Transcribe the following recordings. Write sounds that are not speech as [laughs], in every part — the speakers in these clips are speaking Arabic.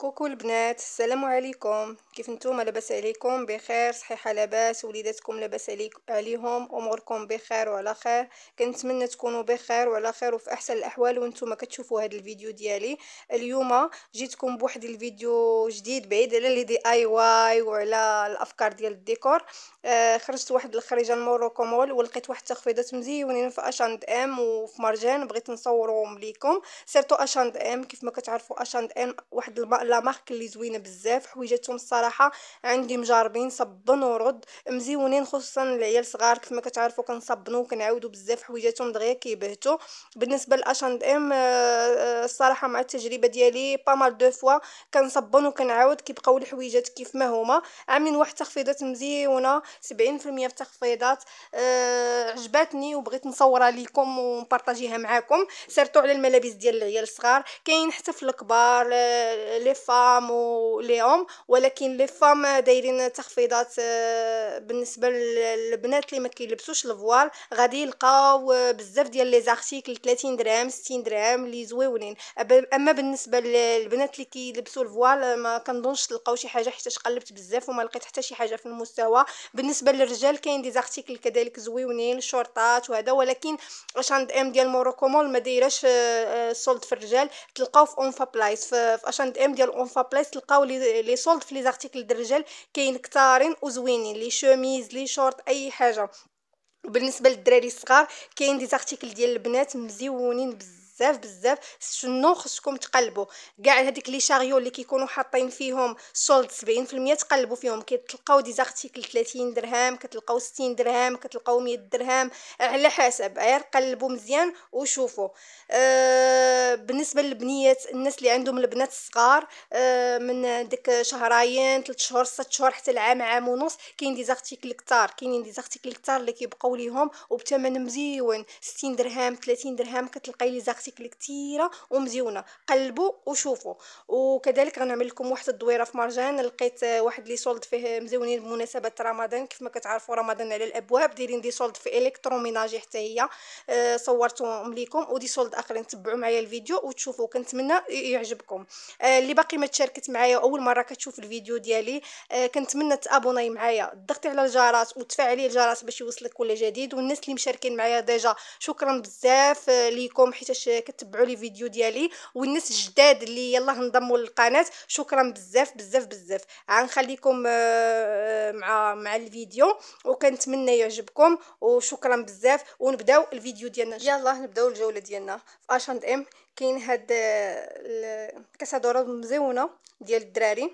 كوكو البنات السلام عليكم كيف نتوما لاباس عليكم بخير صحيحه لاباس وليداتكم لاباس عليهم اموركم بخير وعلى خير كنتمنى تكونوا بخير وعلى خير وفي احسن الاحوال وانتم كتشوفوا هذا الفيديو ديالي اليوم جيتكم بواحد الفيديو جديد بعيد على لي دي اي واي وعلى الافكار ديال الديكور آه، خرجت واحد الخريجه لموروكو مول ولقيت واحد التخفيضات مزيونين في اشاند ام وفي مرجان بغيت نصورهم ليكم سيرتو اشاند ام كيف ما كتعرفوا اشاند ام واحد لا مارك اللي زوينه بزاف حويجاتهم الصراحه عندي مجربين صبن ورد مزيونين خصوصا العيال صغار كيف ما كتعرفوا كنصبنوا وكنعاودوا بزاف حويجاتهم دغيا كيبهتوا بالنسبه لاشاند ام آه، آه، الصراحه مع التجربه ديالي بامال دو فوا كنصبن وكنعاود كيبقاو الحويجات كيف ما هما عاملين واحد التخفيضات مزيونه سبعين في المية في التخفيضات أه عجباتني وبغيت نصورها ليكم ونبارطاجيها معاكم سيرتو على الملابس ديال العيال الصغار كاين حتى في الكبار آه، لي فام وليهم ولكن لي فام دايرين تخفيضات آه، بالنسبه للبنات اللي ما كيلبسوش الفوال غادي يلقاو آه، بزاف ديال لي زارتيكل 30 درهم 60 درهم لي زويونين اما بالنسبه للبنات اللي كيلبسوا الفوال ما كنظنش تلقاو شي حاجه حيت قلبت بزاف وما لقيت حتى شي حاجه في المستوى بالنسبه للرجال كاين دي زارتيكل كذلك زويونين شورطات وهذا ولكن اشاند ام ديال مول ما دايراش سولد آه، آه، في الرجال تلقاو في اونفا بلايص في اشاند ام ديال اونفا بلايص تلقاو لي سولد في لي زارتيكل ديال الرجال كاين كثارين وزوينين لي شوميز لي شورت اي حاجه وبالنسبه للدراري الصغار كاين دي زارتيكل ديال البنات مزيونين بزاف بزاف بزاف شنو خصكم تقلبوا كاع هذيك لي شاريو اللي كيكونوا حاطين فيهم سولد 70% تقلبوا فيهم كتلقاو دي زارتيكل 30 درهم كتلقاو 60 درهم كتلقاو 100 درهم على حسب غير قلبوا مزيان وشوفوا أه بالنسبه للبنيات الناس اللي عندهم البنات الصغار أه من ديك شهرين 3 شهور 6 شهور حتى العام عام ونص كاين دي زارتيكل كثار كاينين دي زارتيكل كثار اللي كيبقاو ليهم وبثمن مزيون 60 درهم 30 درهم كتلقاي لي زارتيكل ارتيكل كثيره ومزيونه قلبوا وشوفوا وكذلك غنعمل لكم واحد الدويره في مرجان لقيت واحد لي سولد فيه مزيونين بمناسبه رمضان كيف ما كتعرفوا رمضان على الابواب دايرين دي سولد في الكتروميناجي حتى هي آه، صورتهم ليكم ودي سولد اخرين تبعوا معايا الفيديو وتشوفوا كنتمنى يعجبكم آه، اللي باقي ما تشاركت معايا اول مره كتشوف الفيديو ديالي آه، كنتمنى تابوناي معايا ضغطي على الجرس وتفعلي الجرس باش يوصلك كل جديد والناس اللي مشاركين معايا ديجا شكرا بزاف ليكم حيتاش كتبعوا لي فيديو ديالي والناس الجداد اللي يلاه انضموا للقناه شكرا بزاف بزاف بزاف غنخليكم آه، آه، مع مع الفيديو وكنتمنى يعجبكم وشكرا بزاف ونبداو الفيديو ديالنا يلاه نبداو الجوله ديالنا في اشاند ام كاين هاد آه، كاسادوره مزيونه ديال الدراري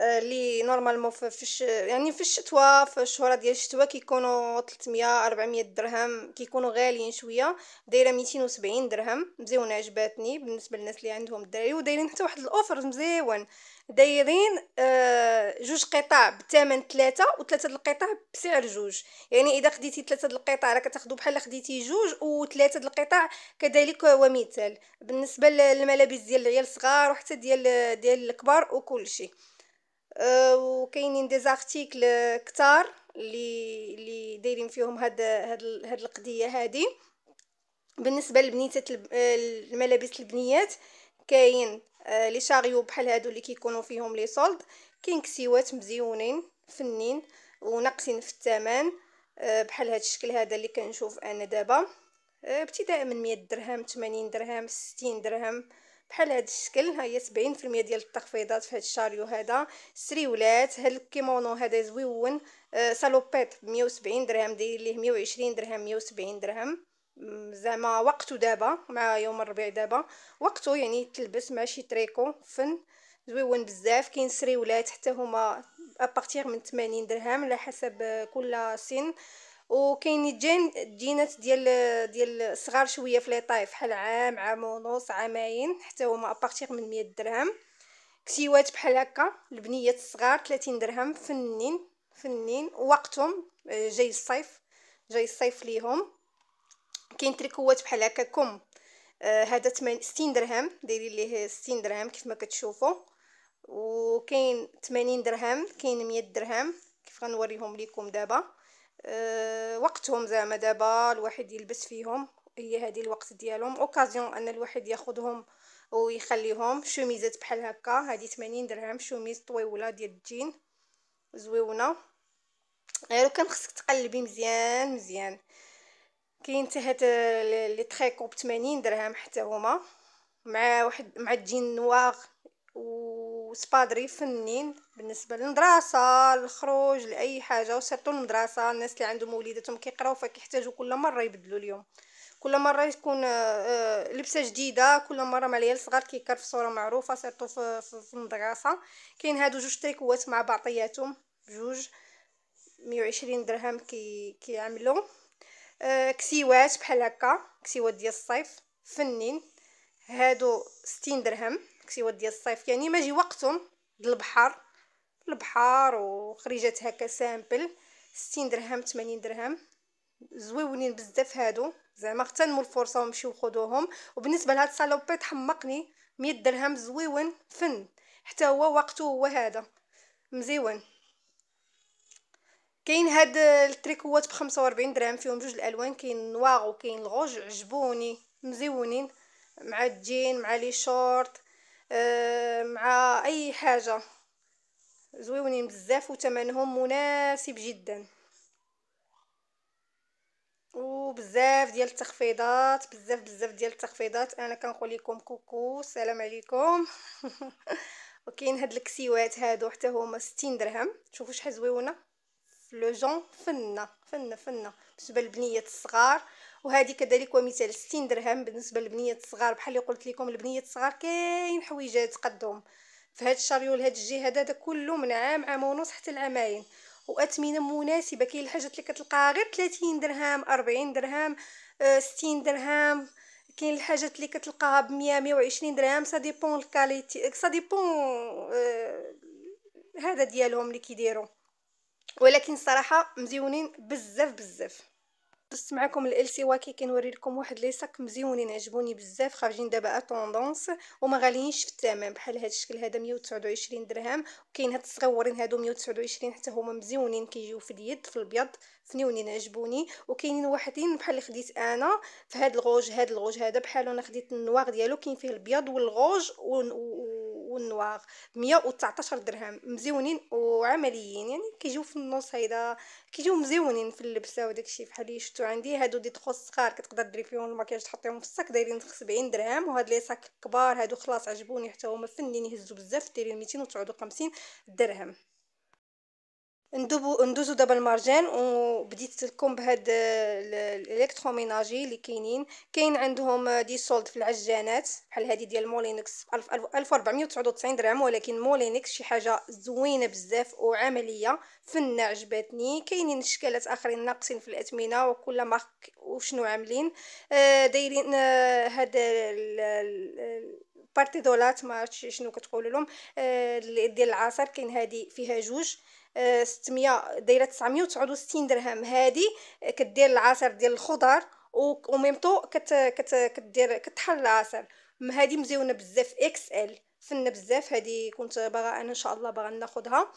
لي نورمالمون في يعني في الشتوى في الشهور ديال الشتوى كيكونوا 300 400 درهم كيكونوا غاليين شويه دايره 270 درهم مزيونه عجباتني بالنسبه للناس اللي عندهم الدراري ودايرين حتى واحد الاوفر مزيون دايرين آه، جوج قطع بثمن ثلاثة وثلاثة القطع بسعر جوج يعني إذا خديتي ثلاثة القطع راه كتاخدو بحال خديتي جوج وثلاثة القطع كذلك ومثال بالنسبة للملابس ديال العيال الصغار وحتى ديال ديال الكبار وكل شيء أه، وكاينين دي زارتيكل كتار اللي اللي دايرين فيهم هاد هاد هاد القضيه هادي بالنسبه لبنيتات الملابس البنيات كاين أه، لي شاريو بحال هادو اللي كيكونوا فيهم لي سولد كاين كسيوات مزيونين فنين وناقصين في الثمن أه، بحال هاد الشكل هذا اللي كنشوف انا دابا ابتداء من 100 درهم 80 درهم 60 درهم بحال هذا الشكل ها هي 70% ديال التخفيضات في هذا الشاريو هذا سريولات هاد الكيمونو هذا زويون آه، سالوبيت ب 170 درهم داير ليه 120 درهم 170 درهم زعما وقته دابا مع يوم الربيع دابا وقته يعني تلبس مع شي تريكو فن زويون بزاف كاين سريولات حتى هما ابارتيغ من 80 درهم على حسب آه، كل سن وكاين الجين الجينات ديال ديال صغار شويه في لي طايف بحال عام عام ونص عامين حتى هما ابارتيغ من 100 درهم كسيوات بحال هكا البنيات الصغار 30 درهم فنين فنين وقتهم آه، جاي الصيف جاي الصيف ليهم كاين تريكوات بحال هكا كم آه، هذا آه 60 درهم دايرين ليه 60 درهم كيف ما كتشوفوا وكاين 80 درهم كاين 100 درهم كيف غنوريهم لكم دابا آه، وقتهم زعما دابا الواحد يلبس فيهم هي هذه الوقت ديالهم اوكازيون ان الواحد ياخذهم ويخليهم شوميزات بحال هكا هذه 80 درهم شوميز طويوله ديال الجين زويونه غير كان خصك تقلبي مزيان مزيان كاين حتى لي تريكو ب 80 درهم حتى هما مع واحد مع الجين نواغ و وسبادري فنين بالنسبه للمدرسه الخروج لاي حاجه وسيرتو المدرسه الناس اللي عندهم وليداتهم كيقراو فكيحتاجوا كل مره يبدلوا اليوم كل مره تكون آه، آه، لبسه جديده كل مره مع العيال الصغار كيكر في صوره معروفه سيرتو في, في المدرسه كاين هادو جوج تريكوات مع بعضياتهم جوج 120 درهم كي كيعملوا آه، كسيوات بحال هكا كسيوات ديال الصيف فنين هادو 60 درهم الكسيوات ديال الصيف يعني ما جي وقتهم البحر البحر وخريجات هكا سامبل 60 درهم 80 درهم زويونين بزاف هادو زعما اغتنموا الفرصه ومشيو خذوهم وبالنسبه لهاد السالوبيت حمقني 100 درهم زويون فن حتى هو وقته هو هذا مزيون كاين هاد التريكوات ب 45 درهم فيهم جوج الالوان كاين نواغ وكاين الغوج عجبوني مزيونين مع الجين مع لي شورت آه، مع اي حاجه زويونين بزاف وثمنهم مناسب جدا وبزاف ديال التخفيضات بزاف بزاف ديال التخفيضات انا كنقول لكم كوكو السلام عليكم [laughs] وكاين هاد الكسيوات هادو حتى هما 60 درهم شوفوا شحال زويونه لو جون فنه فنه فنه بالنسبه للبنيات الصغار وهذه كذلك ومثال 60 درهم بالنسبه للبنيات الصغار بحال اللي قلت لكم البنيات الصغار كاين حويجات قدهم في هذا الشريول هذا الجهه هذا كله من عام عام ونص حتى العامين واثمنه مناسبه كاين الحاجات اللي كتلقاها غير 30 درهم 40 درهم 60 آه، درهم كاين الحاجات اللي كتلقاها ب 100 120 درهم سا ديبون الكاليتي سا ديبون آه هذا ديالهم اللي كيديروا ولكن الصراحه مزيونين بزاف بزاف دزت معكم ال سي واكي كنوري لكم واحد لي ساك مزيونين عجبوني بزاف خارجين دابا طوندونس وما غاليينش في الثمن بحال هذا الشكل هذا 129 درهم وكاين هاد الصغورين هادو 129 حتى هما مزيونين كيجيو في اليد في الابيض فنيونين عجبوني وكاينين واحدين بحال اللي خديت انا في هاد الغوج هاد الغوج هذا بحالو انا خديت النوار ديالو كاين فيه الابيض والغوج و... والنواغ 119 درهم مزيونين وعمليين يعني كيجيو في النص هيدا كيجيو مزيونين في اللبسه الشيء بحال اللي شفتو عندي هادو دي تخو صغار كتقدر ديري فيهم الماكياج تحطيهم في الصاك دايرين 70 درهم وهاد لي صاك كبار هادو خلاص عجبوني حتى هما فنين يهزو بزاف دايرين 259 درهم ندوبو ندوزو دابا المرجان وبديت لكم بهاد الالكتروميناجي اللي كاينين كاين عندهم دي سولد في العجانات بحال هادي ديال مولينكس 1499 درهم ولكن مولينكس شي حاجه زوينه بزاف وعمليه فنه عجبتني كاينين اشكالات اخرين ناقصين في الاثمنه وكل مارك وشنو عاملين آه، دايرين آه، هاد بارتي دولات ما شنو كتقولوا لهم آه، ديال العصير كاين هادي فيها جوج 600 آه، دايره 969 درهم هذه آه، كدير العصير ديال الخضر وميم طو كت كت كدير كتحل العصير هذه مزيونه بزاف اكس ال فنه بزاف هذه كنت باغا انا ان شاء الله باغا ناخذها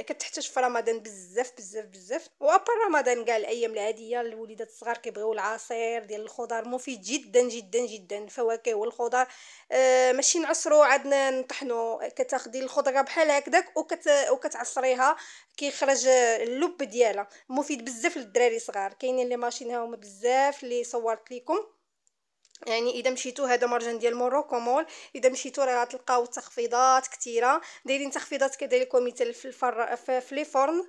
كتحتاج في رمضان بزاف بزاف بزاف وابار رمضان كاع الايام العاديه الوليدات الصغار كيبغيو العصير ديال الخضر مفيد جدا جدا جدا الفواكه والخضر آه ماشي نعصرو عاد نطحنو كتاخدي الخضره بحال هكداك وكت وكتعصريها كيخرج اللب ديالها مفيد بزاف للدراري صغار كاينين لي ماشينها هما بزاف اللي صورت لكم يعني اذا مشيتو هذا مرجان ديال موروكو مول اذا مشيتو راه غتلقاو تخفيضات كثيره دايرين تخفيضات كذلك مثل في الفر في لي فرن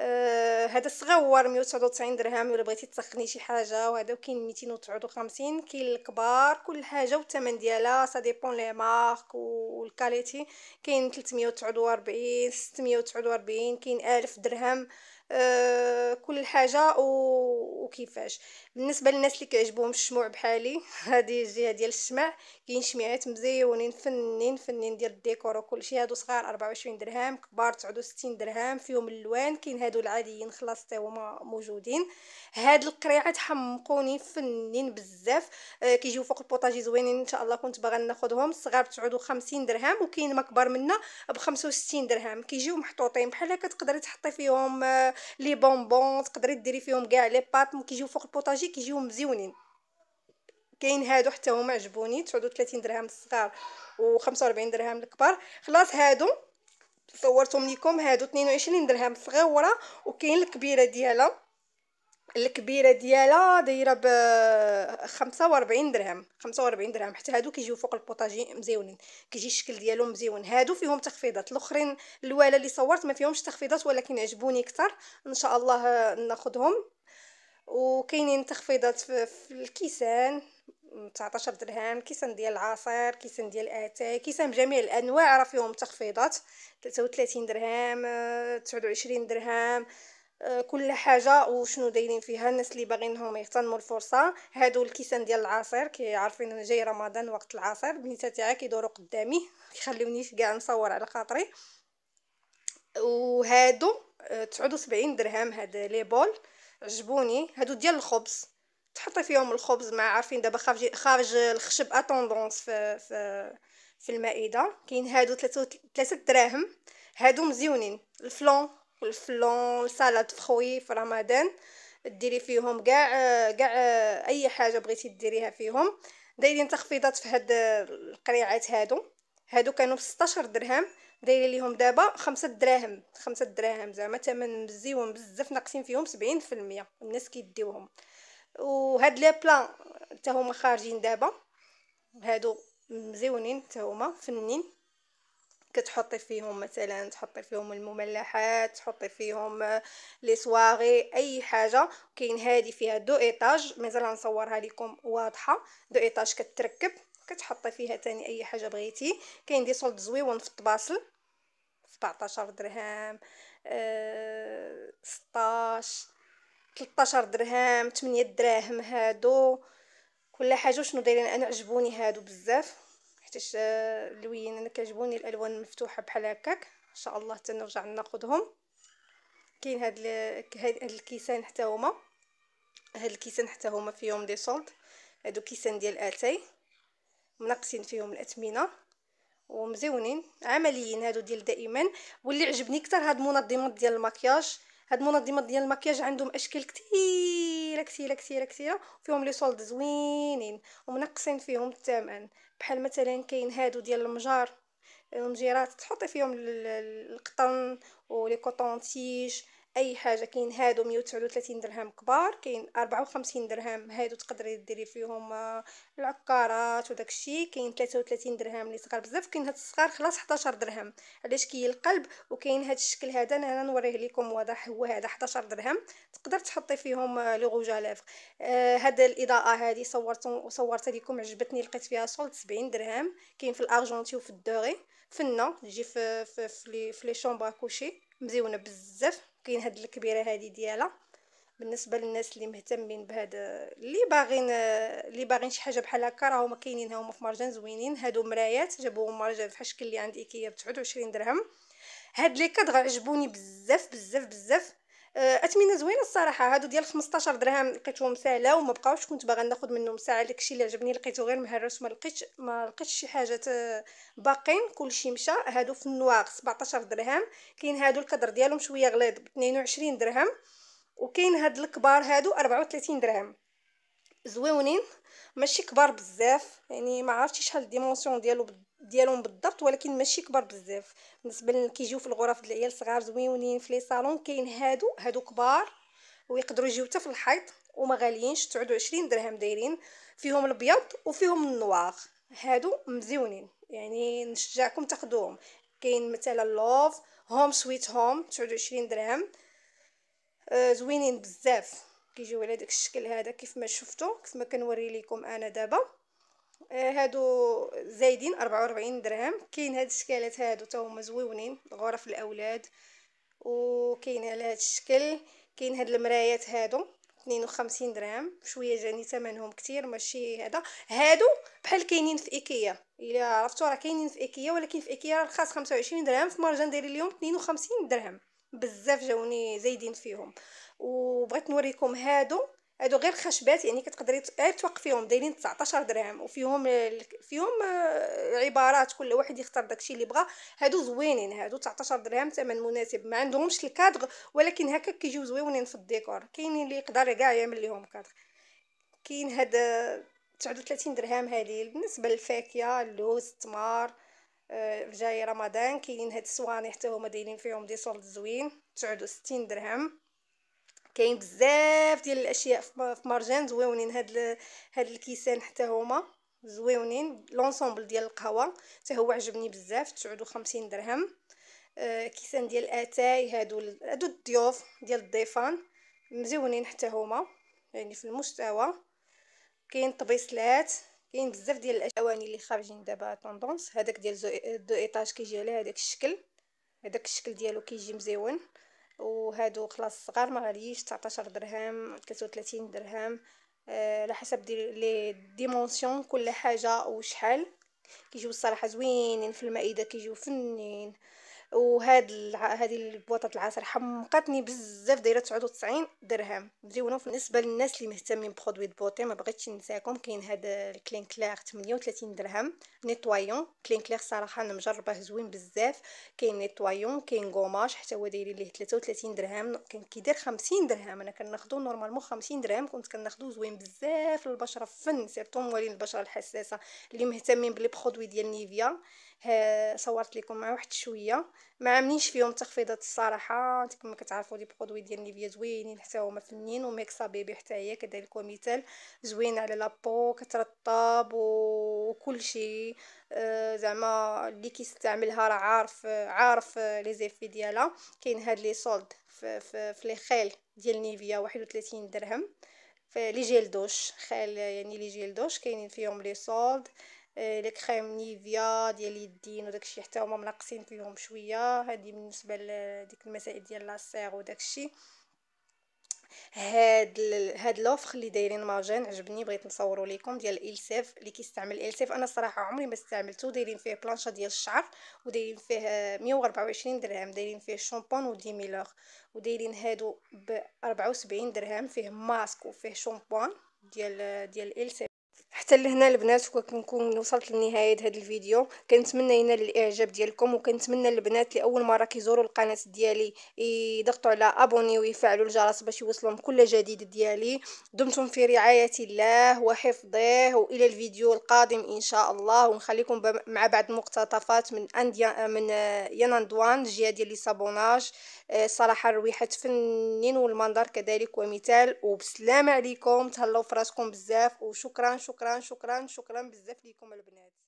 آه هذا الصغير 199 درهم ولا بغيتي تسخني شي حاجه وهذا كاين 259 كاين الكبار كل حاجه والثمن ديالها سا ديبون لي مارك والكاليتي كاين 349 649 كاين 1000 درهم آه كل حاجه وكيفاش بالنسبه للناس اللي كيعجبهم الشموع بحالي [laughs] هذه الجهه ديال الشمع كاين شميعات مزيونين فنين فنين ديال الديكور وكلشي هادو صغار 24 درهم كبار 69 درهم فيهم اللوان كاين هادو العاديين خلاص حتى هما موجودين هاد القريعات حمقوني فنين بزاف آه، كيجيو فوق البوطاجي زوينين ان شاء الله كنت باغا ناخذهم صغار 59 درهم وكاين ما كبار منا ب 65 درهم كيجيو محطوطين بحال هكا تقدري تحطي فيهم آه، لي بونبون تقدري ديري فيهم كاع لي بات كيجيو فوق البوطاجي هادي كيجيو مزيونين كاين هادو حتى هما عجبوني 39 درهم الصغار و45 درهم الكبار خلاص هادو صورتهم لكم هادو 22 درهم صغيره وكاين الكبيره ديالها الكبيره ديالها دايره ب 45 درهم 45 درهم حتى هادو كيجيو فوق البوطاجي مزيونين كيجي الشكل ديالهم مزيون هادو فيهم تخفيضات الاخرين الوالا اللي صورت ما فيهمش تخفيضات ولكن عجبوني اكثر ان شاء الله ناخذهم وكاينين تخفيضات في الكيسان 19 درهم كيسان ديال العصير كيسان ديال اتاي كيسان بجميع الانواع راه فيهم تخفيضات 33 درهم 29 درهم آه، كل حاجه وشنو دايرين فيها الناس اللي باغينهم يغتنموا الفرصه هادو الكيسان ديال العصير كي عارفين جاي رمضان وقت العصير بنيتها تاعي كيدوروا قدامي كيخليونيش كاع نصور على خاطري وهادو 79 آه، درهم هاد لي بول عجبوني هادو ديال الخبز تحطي فيهم الخبز مع عارفين دابا خارج خارج الخشب اتوندونس في في في المائده كاين هادو ثلاثه ثلاثه دراهم هادو مزيونين الفلون الفلون سالاد فخوي في رمضان ديري فيهم كاع كاع اي حاجه بغيتي ديريها فيهم دايرين تخفيضات في هاد القريعات هادو هادو كانوا ب 16 درهم دايره ليهم دابا خمسة دراهم خمسة دراهم زعما ثمن مزيون بزاف ناقصين فيهم سبعين في المية الناس كيديوهم وهاد لي بلان تا هما خارجين دابا هادو مزيونين تا هما فنين كتحطي فيهم مثلا تحطي فيهم المملحات تحطي فيهم آه، لي سواغي اي حاجه كاين هادي فيها دو ايطاج مازال نصورها لكم واضحه دو ايطاج كتركب كتحطي فيها تاني اي حاجه بغيتي كاين دي صولد زويون في الطباسل 17 درهم أه 16 13 درهم 8 دراهم هادو كل حاجه شنو دايرين انا عجبوني هادو بزاف حيتاش آه، اللوين انا كعجبوني الالوان المفتوحه بحال هكاك ان شاء الله تنرجع ناخذهم كاين هاد هاد الكيسان حتى هما هاد الكيسان حتى هما فيهم دي صولد هادو كيسان ديال اتاي منقصين فيهم الاثمنه ومزيونين عمليين هادو ديال دائما واللي عجبني كتر هاد المنظمات ديال المكياج هاد المنظمات ديال المكياج عندهم اشكال كثيره كثيره كثيره كثيره فيهم لي سولد زوينين ومنقصين فيهم الثمن بحال مثلا كاين هادو ديال المجار المجيرات تحطي فيهم القطن ولي كوطون تيج اي حاجه كاين هادو 139 درهم كبار كاين 54 درهم هادو تقدري ديري فيهم آه، العكارات وداك الشيء كاين 33 درهم اللي صغار بزاف كاين هاد الصغار خلاص 11 درهم علاش كي القلب وكاين هاد الشكل هذا انا نوريه لكم واضح هو هذا 11 درهم تقدر تحطي فيهم آه، لي غوجا آه هاد الاضاءه هذه صورت وصورت لكم عجبتني لقيت فيها سولد 70 درهم كاين في الارجنتي وفي الدوري فنه تجي في في في لي شومبا كوشي مزيونه بزاف كاين هاد الكبيره هادي ديالها بالنسبه للناس اللي مهتمين بهاد اللي باغين اللي باغين شي حاجه بحال هكا راهو كاينين هما في مرجان زوينين هادو مرايات جابوهم مرجان فحال الشكل اللي عند ايكيا ب 29 درهم هاد لي كادغ عجبوني بزاف بزاف بزاف اثمنه آه، زوينه الصراحه هادو ديال 15 درهم لقيتهم ساهله وما بقاوش كنت باغا ناخذ منهم ساعه داكشي اللي عجبني لقيتو غير مهرس وما لقيتش ما لقيتش شي حاجه باقين كلشي مشى هادو في النواغ 17 درهم كاين هادو القدر ديالهم شويه غليظ ب 22 درهم وكاين هاد الكبار هادو 34 درهم زوينين ماشي كبار بزاف يعني ما عرفتش شحال الديمونسيون ديالو ديالهم بالضبط ولكن ماشي كبار بزاف بالنسبه كيجيو في الغرف ديال العيال صغار زويونين في لي صالون كاين هادو هادو كبار ويقدروا يجيو حتى في الحيط وما غاليينش 20 درهم دايرين فيهم الابيض وفيهم النوار هادو مزيونين يعني نشجعكم تاخذوهم كاين مثلا لوف هوم سويت هوم 29 درهم آه، زوينين بزاف كيجيو على داك الشكل هذا كيف ما شفتو كيف ما كنوري لكم انا دابا آه، هادو زايدين 44 درهم كاين هاد الشكالات هادو تا هما زويونين غرف الاولاد وكاين على هاد الشكل كاين هاد المرايات هادو 52 درهم شويه جاني ثمنهم كتير ماشي هذا هادو بحال كاينين في ايكيا الا عرفتو راه كاينين في ايكيا ولكن في ايكيا رخاص 25 درهم في مرجان دايرين اليوم 52 درهم بزاف جاوني زايدين فيهم وبغيت نوريكم هادو هادو غير خشبات يعني كتقدري غير توقفيهم دايرين 19 درهم وفيهم فيهم آه، عبارات كل واحد يختار داكشي اللي بغا هادو زوينين هادو 19 درهم ثمن مناسب ما عندهمش الكادغ ولكن هكا كيجيو زويونين في الديكور كاينين اللي يقدر كاع يعمل ليهم كادغ كاين هاد 39 آه، درهم هادي بالنسبه للفاكهه اللوز التمر آه، جاي رمضان كاينين هاد السواني حتى هما دايرين فيهم دي سولد زوين 69 درهم كاين بزاف ديال الاشياء في مارجان زويونين هاد هاد الكيسان حتى هما زويونين لونسومبل ديال القهوه حتى هو عجبني بزاف 59 درهم آه، كيسان ديال اتاي هادو هادو الضيوف ديال الضيفان مزيونين حتى هما يعني في المستوى كاين طبيسلات كاين بزاف ديال الاواني اللي خارجين دابا طوندونس هذاك ديال دو ايطاج كيجي على هذاك الشكل هذاك الشكل ديالو كيجي مزيون وهادو خلاص صغار ما غاليش 19 درهم 33 درهم آه، على أه حسب لي ديمونسيون كل حاجه وشحال كيجيو الصراحه زوينين في المائده كيجيو فنين وهاد الع... هذه البواطه العصير حمقتني بزاف دايره 99 درهم مزيونه بالنسبه للناس اللي مهتمين ببرودوي بوتي ما بغيتش ننساكم كاين هذا الكلين كلير 38 درهم نيتوايون كلين كلير صراحه انا مجربه زوين بزاف كاين نيتوايون كاين غوماج حتى هو داير ليه 33 درهم كان كيدير 50 درهم انا كناخذو نورمالمون 50 درهم كنت كناخذو زوين بزاف للبشره فن سيرتو موالين البشره الحساسه اللي مهتمين بلي برودوي ديال نيفيا آه، صورت لكم مع واحد شويه ما عاملينش فيهم تخفيضات الصراحه انت كما كتعرفوا لي برودوي ديال نيفيا زوينين حتى هما فنين وميكسا بيبي حتى هي كذلك ومثال زوين على لابو كترطب وكل شيء آه، زعما اللي كيستعملها راه عارف عارف لي زيفي ديالها كاين هاد لي سولد في في, في لي خيل ديال نيفيا 31 درهم في لي جيل دوش خيل يعني لي جيل دوش كاينين فيهم لي سولد آه، لي كريم نيفيا ديال اليدين وداكشي حتى هما منقصين فيهم شويه هذه بالنسبه لديك المسائل ديال لاصير وداكشي هاد ال... هاد لوفر اللي دايرين ماجان عجبني بغيت نصورو لكم ديال إلسيف اللي كيستعمل إلسيف انا الصراحه عمري ما استعملته دايرين فيه بلانشا ديال الشعر ودايرين فيه 124 درهم دايرين فيه شامبون ودي ميلور ودايرين هادو ب 74 درهم فيه ماسك وفيه شامبون ديال ديال إلسيف حتى لهنا البنات كنكون وصلت لنهايه هذا الفيديو كنتمنى ينال الاعجاب ديالكم وكنتمنى البنات اللي اول مره كيزوروا القناه ديالي يضغطوا على ابوني ويفعلوا الجرس باش يوصلهم كل جديد ديالي دمتم في رعايه الله وحفظه والى الفيديو القادم ان شاء الله ونخليكم مع بعض المقتطفات من انديا من آه، ياناندوان جهه ديال لي صابوناج آه، صراحة الرويحة فنين والمنظر كذلك ومثال وبسلام عليكم تهلاو فراسكم بزاف وشكرا شكرا شكرا شكرا بزاف ليكم البنات